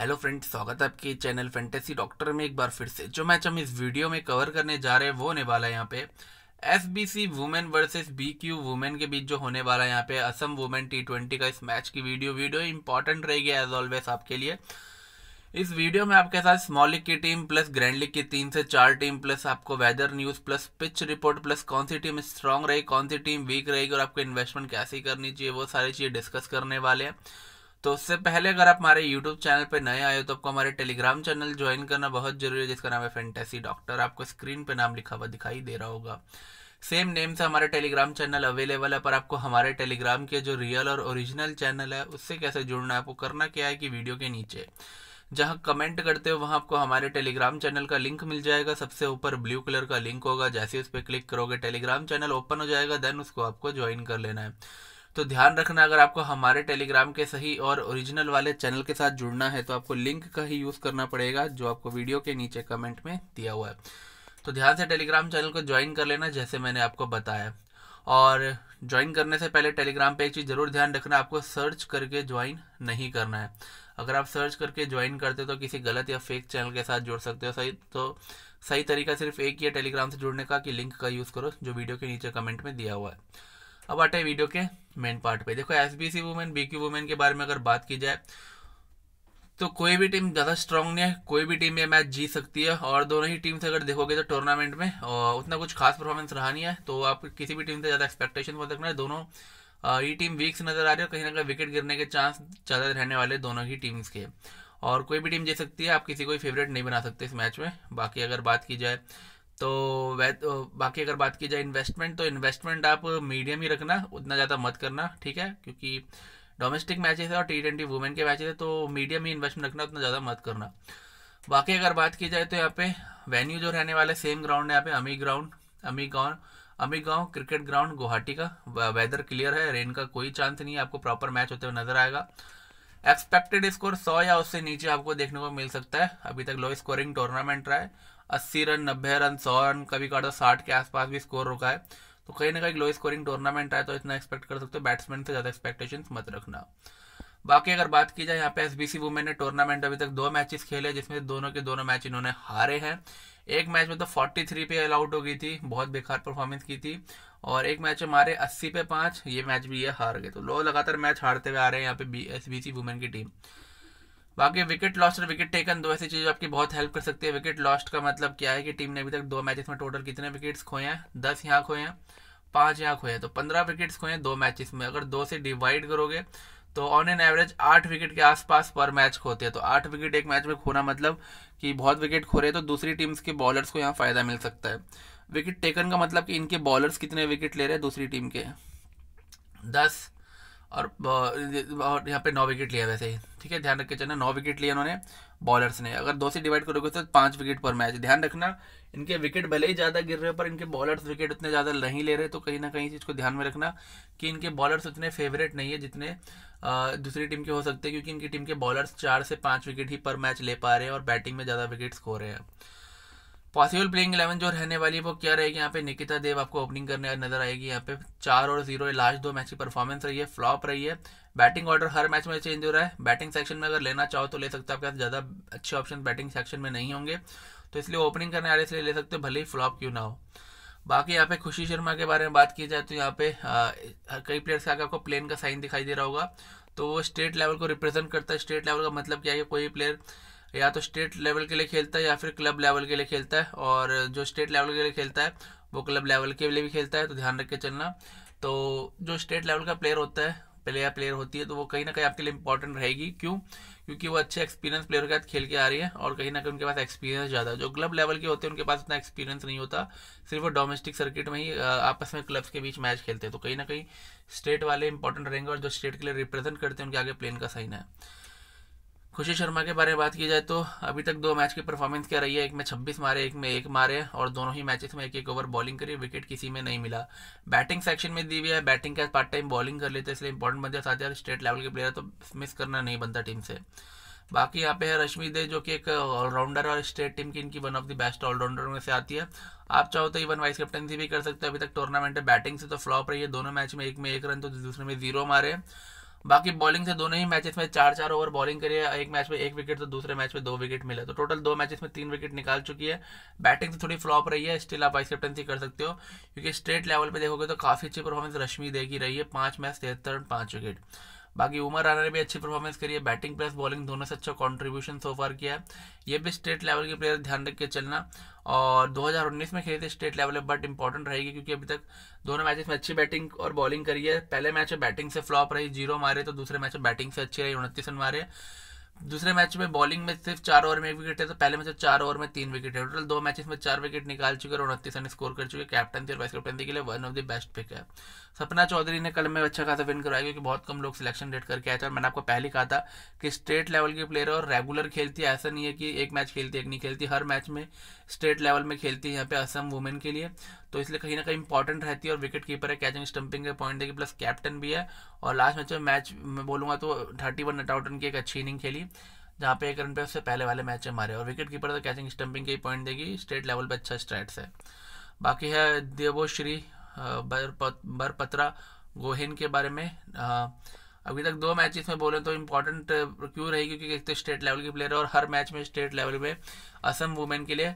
hello friend स्वागत है आपके चैनल फैंटेसी डॉक्टर में एक बार फिर से जो मैच हम इस वीडियो में कवर करने जा रहे हैं वो होने वाला है यहाँ पे S B C women versus B Q women के बीच जो होने वाला है यहाँ पे असम वुमेन टी ट्वेंटी का इस मैच की वीडियो वीडियो इंपॉर्टेंट रहेगी एज ऑलवेज आपके लिए इस वीडियो में आपके साथ स्मॉल लीग की टीम प्लस ग्रैंड लीग की तीन से चार टीम प्लस आपको weather news plus pitch report plus कौन सी टीम स्ट्रांग रहेगी कौन सी टीम वीक रहेगी और आपको इन्वेस्टमेंट कैसे करनी चाहिए वो सारी चीज़ें डिस्कस करने वाले हैं तो उससे पहले अगर आप हमारे यूट्यूब चैनल पर नए आए हो तो आपको हमारे टेलीग्राम चैनल ज्वाइन करना बहुत जरूरी है जिसका नाम है फेंटेसी डॉक्टर आपको स्क्रीन पर नाम लिखा हुआ दिखाई दे रहा होगा सेम नेम से हमारे टेलीग्राम चैनल अवेलेबल है पर आपको हमारे टेलीग्राम के जो रियल और ओरिजिनल चैनल है उससे कैसे जुड़ना है आपको करना क्या है कि वीडियो के नीचे जहां कमेंट करते हो वहां आपको हमारे टेलीग्राम चैनल का लिंक मिल जाएगा सबसे ऊपर ब्लू कलर का लिंक होगा जैसे उस पर क्लिक करोगे टेलीग्राम चैनल ओपन हो जाएगा देन उसको आपको ज्वाइन कर लेना है तो ध्यान रखना अगर आपको हमारे टेलीग्राम के सही और ओरिजिनल वाले चैनल के साथ जुड़ना है तो आपको लिंक का ही यूज़ करना पड़ेगा जो आपको वीडियो के नीचे कमेंट में दिया हुआ है तो ध्यान से टेलीग्राम चैनल को ज्वाइन कर लेना जैसे मैंने आपको बताया और ज्वाइन करने से पहले टेलीग्राम पे एक चीज़ ज़रूर ध्यान रखना आपको सर्च करके ज्वाइन नहीं करना है अगर आप सर्च करके ज्वाइन करते हो तो किसी गलत या फेक चैनल के साथ जुड़ सकते हो सही तो सही तरीका सिर्फ एक ही है टेलीग्राम से जुड़ने का कि लिंक का यूज़ करो जो वीडियो के नीचे कमेंट में दिया हुआ है अब आते हैं वीडियो के मेन पार्ट पे देखो S B C women B Q women के बारे में अगर बात की जाए तो कोई भी टीम ज़्यादा स्ट्रांग नहीं है कोई भी टीम ये मैच जीत सकती है और दोनों ही टीम से अगर देखोगे तो टूर्नामेंट में उतना कुछ खास परफॉर्मेंस रहा नहीं है तो आप किसी भी टीम से ज़्यादा एक्सपेक्टेशन बोल सकते है दोनों ये टीम वीक्स नज़र आ रही है कहीं ना कहीं विकेट गिरने के चांस ज़्यादा रहने वाले दोनों ही टीम्स के और कोई भी टीम जीत सकती है आप किसी को फेवरेट नहीं बना सकते इस मैच में बाकी अगर बात की जाए तो वह तो बाकी अगर बात की जाए इन्वेस्टमेंट तो इन्वेस्टमेंट आप मीडियम ही रखना उतना ज़्यादा मत करना ठीक है क्योंकि डोमेस्टिक मैचेस है और टी ट्वेंटी वुमेन के मैचेस है तो मीडियम ही इन्वेस्टमेंट रखना उतना ज़्यादा मत करना बाकी अगर बात की जाए तो यहाँ पे वेन्यू जो रहने वाला है सेम ग्राउंड है यहाँ पे अमी ग्राउंड अमी गाँव अमी गाँव क्रिकेट ग्राउंड गुवाहाटी का वेदर क्लियर है रेन का कोई चांस नहीं है आपको प्रॉपर मैच होते हुए नजर आएगा एक्सपेक्टेड स्कोर सौ या उससे नीचे आपको देखने को मिल सकता है अभी तक लो स्कोरिंग टूर्नामेंट रहा है अस्सी रन नब्बे रन सौ रन कभी कभी तो साठ के आसपास भी स्कोर रुका है तो कहीं ना कहीं लो स्कोरिंग टूर्नामेंट है तो इतना एक्सपेक्ट कर सकते हो बैट्समैन से ज़्यादा एक्सपेक्टेशन मत रखना बाकी अगर बात की जाए यहाँ पे एस बी सी वुमेन ने टूर्नामेंट अभी तक दो मैचेस खेले जिसमें दोनों के दोनों मैच इन्होंने हारे हैं एक मैच में तो 43 पे ऑल आउट हो गई थी बहुत बेकार परफॉर्मेंस की थी और एक मैच में मारे 80 पे पांच ये मैच भी ये हार गए तो लो लगातार मैच हारते हुए आ रहे हैं यहाँ पे B S B C women की टीम बाकी विकेट लॉस्ट और विकेट टेकन दो ऐसी चीज़ आपकी बहुत हेल्प कर सकती है विकेट लॉस्ट का मतलब क्या है कि टीम ने अभी तक दो मैचेस में टोटल कितने विकेट्स खोए हैं दस यहाँ खोए हैं पाँच यहाँ खोए हैं तो पंद्रह विकेट्स खोए हैं दो मैचेस में अगर दो से डिवाइड करोगे तो ऑन एन एवरेज आठ विकेट के आसपास पर मैच खोते हैं तो आठ विकेट एक मैच में खोना मतलब कि बहुत विकेट खो रहे हैं तो दूसरी टीम्स के बॉलर्स को यहाँ फ़ायदा मिल सकता है विकेट टेकन का मतलब कि इनके बॉलर्स कितने विकेट ले रहे हैं दूसरी टीम के दस और और यहाँ पे नौ विकेट लिया वैसे ही ठीक है ध्यान रख के चलना नौ विकेट लिया उन्होंने बॉलर्स ने अगर दो से डिवाइड करोगे तो पाँच विकेट पर मैच ध्यान रखना इनके विकेट भले ही ज़्यादा गिर रहे हो पर इनके बॉलर्स विकेट उतने ज़्यादा नहीं ले रहे तो कहीं ना कहीं चीज़ को ध्यान में रखना कि इनके बॉलर्स उतने फेवरेट नहीं है जितने दूसरी टीम के हो सकते हैं क्योंकि इनकी टीम के बॉलर्स चार से पाँच विकेट ही पर मैच ले पा रहे हैं और बैटिंग में ज़्यादा विकेट्स खो रहे हैं पॉसिबल प्लेइंग इलेवन जो रहने वाली है वो क्या रहेगी यहाँ पे निकिता देव आपको ओपनिंग करने नजर आएगी यहाँ पे चार और जीरो लास्ट दो मैच की परफॉर्मेंस रही है फ्लॉप रही है बैटिंग ऑर्डर हर मैच में चेंज हो रहा है बैटिंग सेक्शन में अगर लेना चाहो तो ले सकते हो आपके पास ज़्यादा अच्छे ऑप्शन बैटिंग सेक्शन में नहीं होंगे तो इसलिए ओपनिंग करने वाले इसलिए ले सकते हो भले ही फ्लॉप क्यों ना हो बाकी यहाँ पे खुशी शर्मा के बारे में बात की जाए तो यहाँ पे कई प्लेयर्स का आपको प्लेन का साइन दिखाई दे रहा होगा तो वो स्टेट लेवल को रिप्रेजेंट करता है स्टेट लेवल का मतलब क्या है कोई प्लेयर या तो स्टेट लेवल के लिए खेलता है या फिर क्लब लेवल के लिए खेलता है और जो स्टेट लेवल के लिए खेलता है वो क्लब लेवल के लिए भी खेलता है तो ध्यान रख के चलना तो जो स्टेट लेवल का प्लेयर होता है प्लेयर या प्लेयर होती है तो वो कहीं ना कहीं आपके लिए इंपॉर्टेंट रहेगी क्यों क्योंकि वो अच्छे एक्सपीरियंस प्लेयर के साथ खेल के आ रही है और कहीं ना कहीं उनके पास एक्सपीरियंस ज़्यादा जो क्लब लेवल के होते हैं उनके पास इतना एक्सपीरियंस नहीं होता सिर्फ वो डोमेस्टिक सर्किट में ही आपस में क्लब्स के बीच मैच खेलते हैं तो कहीं ना कहीं स्टेट वाले इंपॉर्टेंट रहेंगे और जो स्टेट के लिए रिप्रेजेंट करते हैं उनके आगे प्लेन का साइन है खुशी शर्मा के बारे में बात की जाए तो अभी तक दो मैच की परफॉर्मेंस क्या रही है एक में 26 मारे एक में एक मारे और दोनों ही मैचेस में एक एक ओवर बॉलिंग करी विकेट किसी में नहीं मिला बैटिंग सेक्शन में दी हुई है बैटिंग के पार्ट टाइम बॉलिंग कर लेते हैं इसलिए इंपॉर्टेंट बन साथ ही स्टेट लेवल के प्लेयर तो मिस करना नहीं बनता टीम से बाकी यहाँ पे है रश्मि दे जो कि एक ऑलराउंडर और स्टेट टीम की इनकी one of the best all-rounder में से आती है आप चाहो तो इवन वाइस कैप्टनसी भी कर सकते हो अभी तक टूर्नामेंट है बैटिंग से तो फ्लॉप रही है दोनों मैच में एक में एक रन तो दूसरे में जीरो मारे बाकी बॉलिंग से दोनों ही मैचेस में चार चार ओवर बॉलिंग करी है एक मैच में एक विकेट तो दूसरे मैच में दो विकेट मिले तो टोटल दो मैचेस में तीन विकेट निकाल चुकी है बैटिंग तो थोड़ी फ्लॉप रही है स्टिल आप वाइस कैप्टनसी कर सकते हो क्योंकि स्टेट लेवल पर देखोगे तो काफ़ी अच्छी परफॉर्मेंस रश्मि देगी रही है पाँच मैच तिहत्तर पाँच विकेट बाकी उमर राना ने भी अच्छी परफॉर्मेंस करी है बैटिंग प्लस बॉलिंग दोनों से अच्छा कॉन्ट्रीब्यूशन सो फार किया है ये भी स्टेट लेवल के प्लेयर ध्यान रख के चलना और 2019 में खेले थे स्टेट लेवल पर बट इंपॉर्टेंट रहेगी क्योंकि अभी तक दोनों मैचेस में अच्छी बैटिंग और बॉलिंग करी है पहले मैच में बैटिंग से फ्लॉप रही जीरो मारे तो दूसरे मैच में बैटिंग से अच्छी रही उनतीस रन मारे दूसरे मैच में बॉलिंग में सिर्फ चार ओवर में एक विकेट है तो पहले मैच में चार ओवर में तीन विकेट है टोटल दो मैचेस में चार विकेट निकाल चुके और उनतीस रन स्कोर कर चुके कैप्टन थी और वाइस कैप्टन थी के लिए one of the best pick है सपना चौधरी ने कल में अच्छा खासा विन करवाया क्योंकि बहुत कम लोग सिलेक्शन डेट करके आए थे और मैंने आपको पहले कहा था कि स्टेट लेवल के प्लेयर और रेगुलर खेलती है ऐसा नहीं है कि एक मैच खेलती है एक नहीं खेलती हर मैच में स्टेट लेवल में खेलती है यहाँ पे असम वुमेन के लिए तो इसलिए कहीं ना कहीं इंपॉर्टेंट रहती है और विकेट कीपर है कैचिंग स्टंपिंग के पॉइंट देगी प्लस कैप्टन भी है और लास्ट मैच में मैच मैं बोलूँगा तो thirty one not out run की एक अच्छी इनिंग खेली जहाँ पे एक रन पे उससे पहले वाले मैच में मारे और विकेट कीपर तो कैचिंग स्टंपिंग के ही पॉइंट देगी स्टेट लेवल पर अच्छा स्ट्रैट्स है बाकी है देवोश्री बरपत्रा गोहिन के बारे में अभी तक दो मैच में बोले तो इम्पोर्टेंट क्यों रही क्योंकि एक तो स्टेट लेवल की प्लेयर है और हर मैच में स्टेट लेवल में असम वुमेन के लिए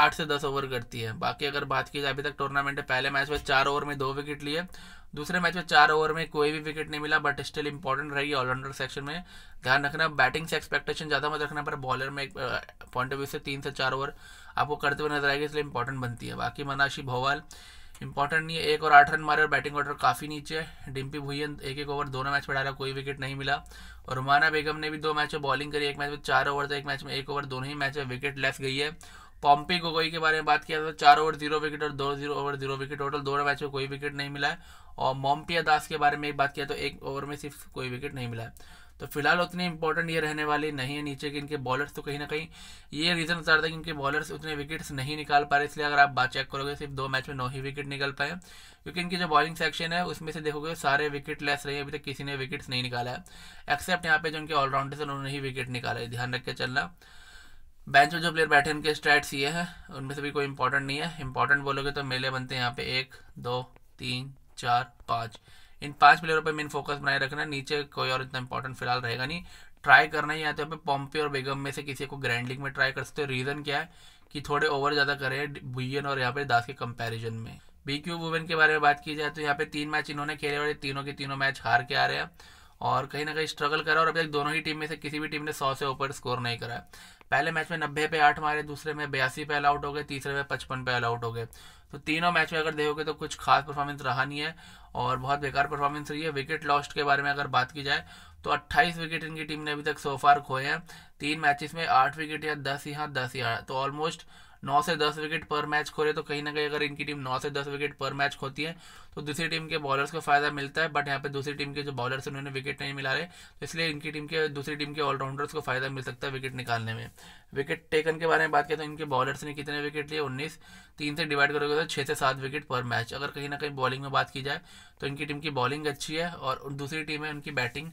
आठ से दस ओवर करती है बाकी अगर बात की जाए अभी तक टूर्नामेंट पहले मैच में चार ओवर में दो विकेट लिए दूसरे मैच में चार ओवर में कोई भी विकेट नहीं मिला बट स्टिल इंपॉर्टेंट रहेगी ऑलराउंडर सेक्शन में ध्यान रखना बैटिंग से एक्सपेक्टेशन ज़्यादा मत रखना पर बॉलर में एक पॉइंट ऑफ व्यू से तीन से चार ओवर आपको करते हुए नजर आएगी इसलिए इंपॉर्टेंट बनती है बाकी मनाशी भोवाल इंपॉर्टेंट नहीं है एक और आठ रन मारे और बैटिंग ऑर्डर काफ़ी नीचे है डिम्पी भुइयन एक एक ओवर दोनों मैच में डाला कोई विकेट नहीं मिला और रुमाना बेगम ने भी दो मैच में बॉलिंग करी एक मैच में चार ओवर था तो एक मैच में एक ओवर दोनों ही मैच में विकेट लेस गई है पॉम्पी गोगोई के बारे में बात किया तो चार ओवर जीरो विकेट और दो zero over zero wicket total दोनों मैच में कोई विकेट नहीं मिला है और मोम्पिया दास के बारे में बात किया तो एक ओवर में सिर्फ कोई विकेट नहीं मिला है तो फिलहाल उतनी इंपॉर्टेंट ये रहने वाली नहीं है नीचे के इनके बॉलर्स तो कहीं ना कहीं ये रीज़न बता रहा था कि इनके बॉलर्स उतने विकेट्स नहीं निकाल पा रहे इसलिए अगर आप बात चेक करोगे सिर्फ दो मैच में नौ ही विकेट निकल पाए क्योंकि इनकी जो बॉलिंग सेक्शन है उसमें से देखोगे सारे विकेट लेस रहे अभी तक किसी ने विकेट्स नहीं निकाला है एक्सेप्ट यहाँ पे जो इनके ऑलराउंडर्स हैं उन्होंने ही विकेट निकाला है ध्यान रख के चलना बेंच में जो प्लेयर बैठे उनके स्ट्रेट्स ये हैं उनमें से भी कोई इंपॉर्टेंट नहीं है इंपॉर्टेंट बोलोगे तो मेले बनते हैं यहाँ पे एक दो तीन चार पाँच इन पांच प्लेयरों पर मेन फोकस बनाए रखना नीचे कोई और इतना इंपॉर्टेंट फिलहाल रहेगा नहीं ट्राई करना ही आता है पॉम्पे और बेगम में से किसी को ग्रैंड लीग में ट्राई कर सकते हो रीज़न क्या है कि थोड़े ओवर ज़्यादा करे भुयन और यहाँ पे दास के कंपेरिजन में बीक्यू वुमेन के बारे में बात की जाए तो यहाँ पे तीन मैच इन्होंने खेले और तीनों के तीनों मैच हार के आ रहे हैं और कहीं ना कहीं स्ट्रगल करा और अभी तक दोनों ही टीम में से किसी भी टीम ने सौ से ऊपर स्कोर नहीं करा पहले मैच में नब्बे पे आठ मारे दूसरे में बयासी पे अलाउट हो गए तीसरे में पचपन पे अलाउट हो गए तो तीनों मैच में अगर देखोगे तो कुछ खास परफॉर्मेंस रहा नहीं है और बहुत बेकार परफॉर्मेंस रही है विकेट लॉस्ट के बारे में अगर बात की जाए तो 28 विकेट इनकी टीम ने अभी तक सोफार खोए हैं तीन मैचेस में आठ विकेट या दस यहाँ दस यहाँ तो ऑलमोस्ट नौ से दस विकेट पर मैच खो रहे तो कहीं ना कहीं अगर इनकी टीम नौ से दस विकेट पर मैच खोती है तो दूसरी टीम के बॉलर्स को फायदा मिलता है बट यहाँ पे दूसरी टीम के जो बॉलर्स उन्होंने विकेट नहीं मिला रहे तो इसलिए इनकी टीम के दूसरी टीम के ऑलराउंडर्स को फायदा मिल सकता है विकेट निकालने में विकेट टेकन के बारे में बात करें तो इनके बॉलर्स ने कितने विकेट लिए उन्नीस तीन से डिवाइड करोगे तो छः से सात विकेट पर मैच अगर कहीं ना कहीं बॉलिंग में बात की जाए तो इनकी टीम की बॉलिंग अच्छी है और दूसरी टीम है उनकी बैटिंग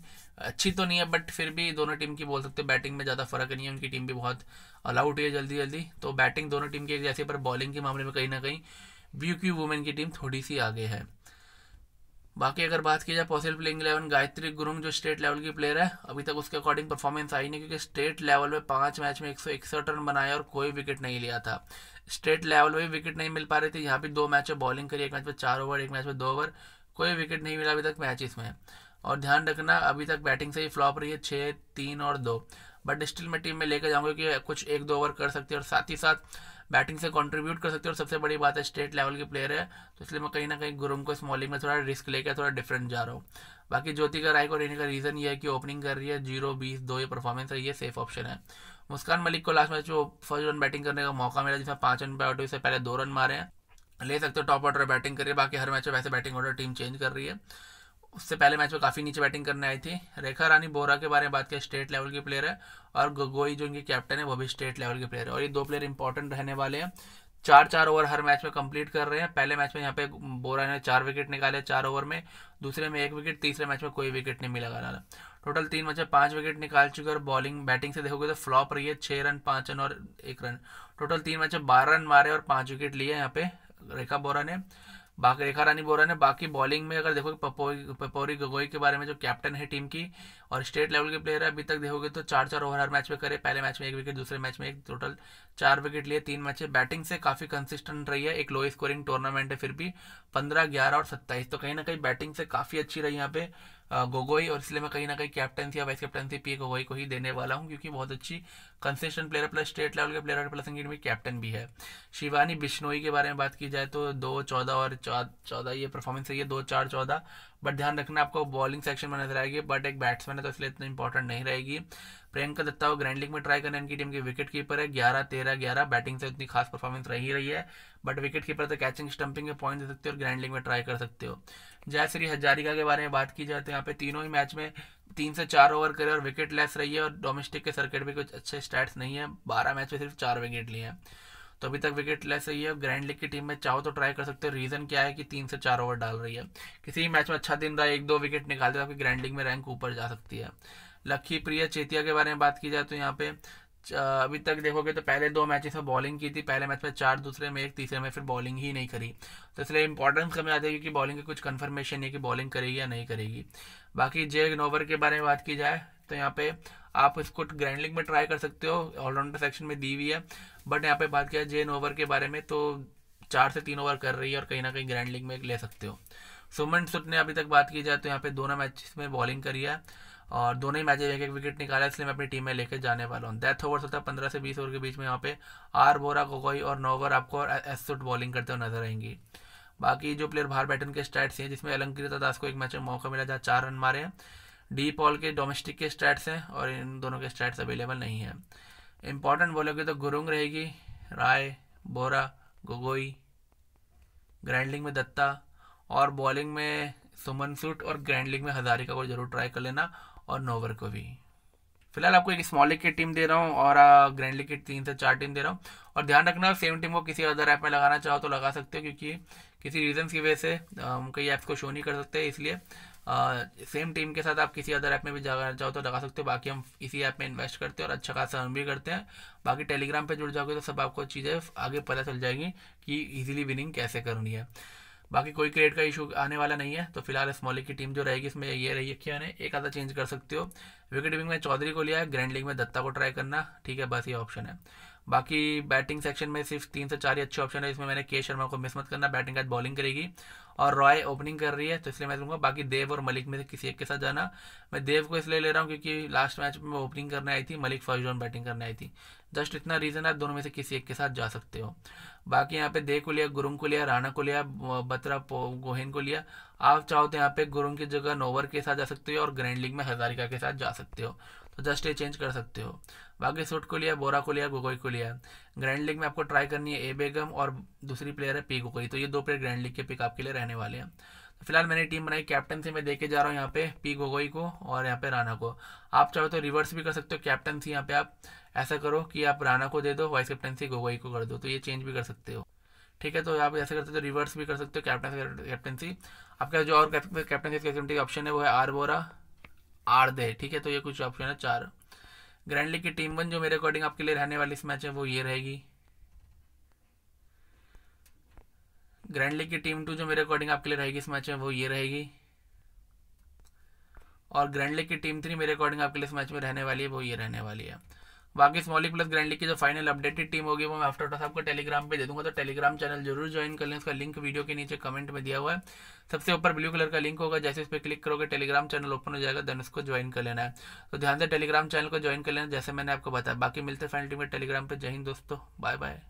अच्छी तो नहीं है बट फिर भी दोनों टीम की बोल सकते बैटिंग में ज़्यादा फर्क नहीं है उनकी टीम भी बहुत अलाउट है जल्दी जल्दी तो बैटिंग दोनों टीम की एक जैसे पर बॉलिंग के मामले में कहीं ना कहीं व्यू क्यू वुमेन की टीम थोड़ी सी आगे है बाकी अगर बात की जाए possible playing eleven Gayatri Gurung जो स्टेट लेवल की प्लेयर है अभी तक उसके अकॉर्डिंग परफॉर्मेंस आई नहीं क्योंकि स्टेट लेवल में पांच मैच में एक सौ इकसठ रन बनाया और कोई विकेट नहीं लिया था स्टेट लेवल में भी विकेट नहीं मिल पा रही थी यहाँ भी दो मैच में बॉलिंग करी एक मैच में चार ओवर एक मैच में दो ओवर कोई विकेट नहीं मिला अभी तक मैचेस में और ध्यान रखना अभी तक बैटिंग से ही फ्लॉप रही है छः तीन और दो बट स्टिल मैं टीम में लेकर जाऊंगा कि कुछ एक दो ओवर कर सकती है और साथ ही साथ बैटिंग से कंट्रीब्यूट कर सकते हो और सबसे बड़ी बात है स्टेट लेवल के प्लेयर है तो इसलिए मैं कहीं ना कहीं गुरुम को स्मॉलिंग में थोड़ा रिस्क लेकर थोड़ा डिफरेंट जा रहा हूँ बाकी ज्योति का राय को रहने का रीज़न ये है कि ओपनिंग कर रही है जीरो बीस दो ये परफॉर्मेंस है ये सेफ ऑप्शन है मुस्कान मलिक को लास्ट मैच जो फर्स्ट रन बैटिंग करने का मौका मिला जिसमें पाँच रन पे आउट हुए पहले दो रन मारे हैं ले सकते हो टॉप ऑर्डर बैटिंग करिए बाकी हर मैच में वैसे बैटिंग ऑर्डर टीम चेंज कर रही है उससे पहले मैच में काफ़ी नीचे बैटिंग करने आई थी रेखा रानी बोरा के बारे में बात करें स्टेट लेवल की प्लेयर है और गोगोई जो इनके कैप्टन है वो भी स्टेट लेवल के प्लेयर है और ये दो प्लेयर इंपॉर्टेंट रहने वाले हैं चार चार ओवर हर मैच में कंप्लीट कर रहे हैं पहले मैच में यहाँ पे बोरा ने चार विकेट निकाले चार ओवर में दूसरे में एक विकेट तीसरे मैच में कोई विकेट नहीं मिला गाला टोटल तीन मैच में पाँच विकेट निकाल चुके और बॉलिंग बैटिंग से देखोगे तो फ्लॉप रही है छः रन पाँच रन और एक रन टोटल तीन मैच में बारह रन मारे और पाँच विकेट लिए यहाँ पे रेखा बोरा ने बाकी रेखा रानी बोरा ने बाकी बॉलिंग में अगर देखोगे पपोरी पपोरी गगोई के बारे में जो कैप्टन है टीम की और स्टेट लेवल के प्लेयर है अभी तक देखोगे तो चार चार ओवर हर मैच में करे पहले मैच में एक विकेट दूसरे मैच में एक टोटल चार विकेट लिए तीन मैच बैटिंग से काफ़ी कंसिस्टेंट रही है एक लो स्कोरिंग टूर्नामेंट है फिर भी पंद्रह ग्यारह और सत्ताईस तो कहीं ना कहीं बैटिंग से काफ़ी अच्छी रही यहाँ पे गोगोई और इसलिए मैं कहीं ना कहीं कैप्टनसी या वाइस कैप्टनसी पी गोगोई को ही देने वाला हूँ क्योंकि बहुत अच्छी consistent player plus state level के प्लेयर प्लस में कैप्टन भी है शिवानी बिश्नोई के बारे में बात की जाए तो दो चौदह और चौदह ये परफॉर्मेंस है ये दो चार चौदह बट ध्यान रखना आपको बॉलिंग सेक्शन में नजर आएगी बट एक बैट्समैन है तो इसलिए इतना इंपॉर्टेंट नहीं रहेगी प्रियंका दत्ता को ग्रैंड लीग में ट्राई करने इनकी टीम के विकेट कीपर है ग्यारह तेरह ग्यारह बैटिंग से इतनी खास परफॉर्मेंस रही रही है बट विकेट कीपर तो कैचिंग स्टंपिंग के पॉइंट दे सकते हो और ग्रैंड लीग में ट्राई कर सकते हो जय श्री हजारिका के बारे में बात की जाए तो यहाँ पे तीनों ही मैच में तीन से चार ओवर करे और विकेट लेस रही है और डोमेस्टिक के सर्किट में कुछ अच्छे स्टैट्स नहीं है बारह मैच में सिर्फ चार विकेट लिए हैं तो अभी तक विकेट लेस रही है ग्रैंड लीग की टीम में चाहो तो ट्राई कर सकते हो रीज़न क्या है कि तीन से चार ओवर डाल रही है किसी भी मैच में अच्छा दिन रहा एक दो विकेट निकाल दे तो आपकी ग्रैंड लीग में रैंक ऊपर जा सकती है लक्की प्रिया चेतिया के बारे में बात की जाए तो यहाँ पे अभी तक देखोगे तो पहले दो मैचेस में बॉलिंग की थी पहले मैच में चार दूसरे में एक तीसरे में फिर बॉलिंग ही नहीं करी तो इसलिए इंपॉर्टेंस कमी आ जाएगी कि बॉलिंग की कुछ कंफर्मेशन है कि बॉलिंग करेगी या नहीं करेगी बाकी जे नोवर के बारे में बात की जाए तो यहाँ पे आप इसको लीग में ट्राई कर सकते हो ऑलराउंडर सेक्शन में दी हुई है बट यहाँ पे बात किया जेन ओवर के बारे में तो चार से तीन ओवर कर रही है और कहीं ना कहीं ग्रैंड लीग में ले सकते हो सुमन सुट ने अभी तक बात की जाए तो यहाँ पे दोनों मैच में बॉलिंग करी है और दोनों ही मैच एक एक विकेट निकाला इसलिए मैं अपनी टीम में लेकर जाने वाला हूँ डेथ ओवर होता है पंद्रह से बीस ओवर के बीच में यहाँ पे आर बोरा गोगोई और नौ ओवर आपको एस सुट बॉलिंग करते हुए नजर आएंगी बाकी जो प्लेयर बाहर बैठन के स्टैट्स हैं जिसमें अलंकृता दास को एक मैच में मौका मिला जहाँ चार रन मारे हैं डी पॉल के डोमेस्टिक के स्टैट्स हैं और इन दोनों के स्टैट्स अवेलेबल नहीं हैं इम्पॉर्टेंट बोलोगे तो गुरुंग रहेगी राय बोरा गोगोई ग्रैंडलिंग में दत्ता और बॉलिंग में सुमन सूट और ग्रैंडलिंग में हजारिका को जरूर ट्राई कर लेना और नोवर को भी फिलहाल आपको एक स्मॉल लीग की टीम दे रहा हूँ और ग्रैंड लीग की तीन से चार टीम दे रहा हूँ और ध्यान रखना सेम टीम को किसी अदर ऐप में लगाना चाहो तो लगा सकते हो क्योंकि किसी रीजन की वजह से हम कई ऐप्स को शो नहीं कर सकते इसलिए सेम टीम के साथ आप किसी अदर ऐप में भी जाना चाहो तो लगा सकते हो बाकी हम इसी ऐप में इन्वेस्ट करते हैं और अच्छा खासा अर्न भी करते हैं बाकी टेलीग्राम पे जुड़ जाओगे तो सब आपको चीज़ें आगे पता चल जाएंगी कि इजीली विनिंग कैसे करनी है बाकी कोई क्रेड का इशू आने वाला नहीं है तो फिलहाल स्मॉली की टीम जो रहेगी इसमें ये रही रखी है एक आधा चेंज कर सकते हो विकेट विंग में चौधरी को लिया है ग्रैंड लीग में दत्ता को ट्राई करना ठीक है बस ये ऑप्शन है बाकी बैटिंग सेक्शन में सिर्फ तीन से चार ही अच्छे ऑप्शन है इसमें मैंने के शर्मा को मिस मत करना बैटिंग आज बॉलिंग करेगी और रॉय ओपनिंग कर रही है तो इसलिए मैं दूंगा बाकी देव और मलिक में से किसी एक के साथ जाना मैं देव को इसलिए ले रहा हूँ क्योंकि लास्ट मैच में ओपनिंग करने आई थी मलिक फर्स्ट राउंड बैटिंग करने आई थी जस्ट इतना रीज़न है दोनों में से किसी एक के साथ जा सकते हो बाकी यहाँ पे देव को लिया गुरुंग को लिया राणा को लिया बत्रा गोहेन को लिया आप चाहो तो यहाँ पे गुरुंग की जगह नोवर के साथ जा सकते हो और ग्रैंड लीग में हजारिका के साथ जा सकते हो तो जस्ट ये चेंज कर सकते हो बाकी सूट को लिया बोरा को लिया गोगोई को लिया ग्रैंड लीग में आपको ट्राई करनी है ए बेगम और दूसरी प्लेयर है पी गोगोई तो ये दो प्लेयर ग्रैंड लीग के पिक आपके लिए रहने वाले हैं तो फिलहाल मैंने टीम बनाई कैप्टनसी में देके जा रहा हूँ यहाँ पे पी गोगोई को और यहाँ पे राणा को आप चाहो तो रिवर्स भी कर सकते हो कैप्टनसी यहाँ पे आप ऐसा करो कि आप राणा को दे दो वाइस कैप्टनसी गोगोई को कर दो तो ये चेंज भी कर सकते हो ठीक है तो आप ऐसे करते हो तो रिवर्स भी कर सकते हो कैप्टन कैप्टनसी आपका जो और कैप्टनसी कैप्टनसी ऑप्शन है वो है आर बोरा आर दे ठीक है तो ये कुछ ऑप्शन है चार ग्रैंड लीग की टीम वन जो मेरे अकॉर्डिंग आपके लिए रहने वाली इस मैच है वो ये रहेगी ग्रैंड लीग की टीम टू जो मेरे अकॉर्डिंग आपके लिए रहेगी इस मैच में वो ये रहेगी और ग्रैंड लीग की टीम थ्री मेरे अकॉर्डिंग आपके लिए इस मैच में रहने वाली है वो ये रहने वाली है बाकी स्मॉलिक प्लस लीग की जो फाइनल अपडेटेड टीम होगी वो मैं आफ्टर टॉस आपको टेलीग्राम पे दे दूंगा तो टेलीग्राम चैनल जरूर ज्वाइन कर लें उसका लिंक वीडियो के नीचे कमेंट में दिया हुआ है सबसे ऊपर ब्लू कलर का लिंक होगा जैसे इस पर क्लिक करोगे टेलीग्राम चैनल ओपन हो जाएगा देन उसको ज्वाइन कर लेना है तो ध्यान से टेलीग्राम चैनल को ज्वाइन कर लेना जैसे मैंने आपको बताया बाकी मिलते फाइनल टीम टेलीग्राम पर जय हिंद दोस्तों बाय बाय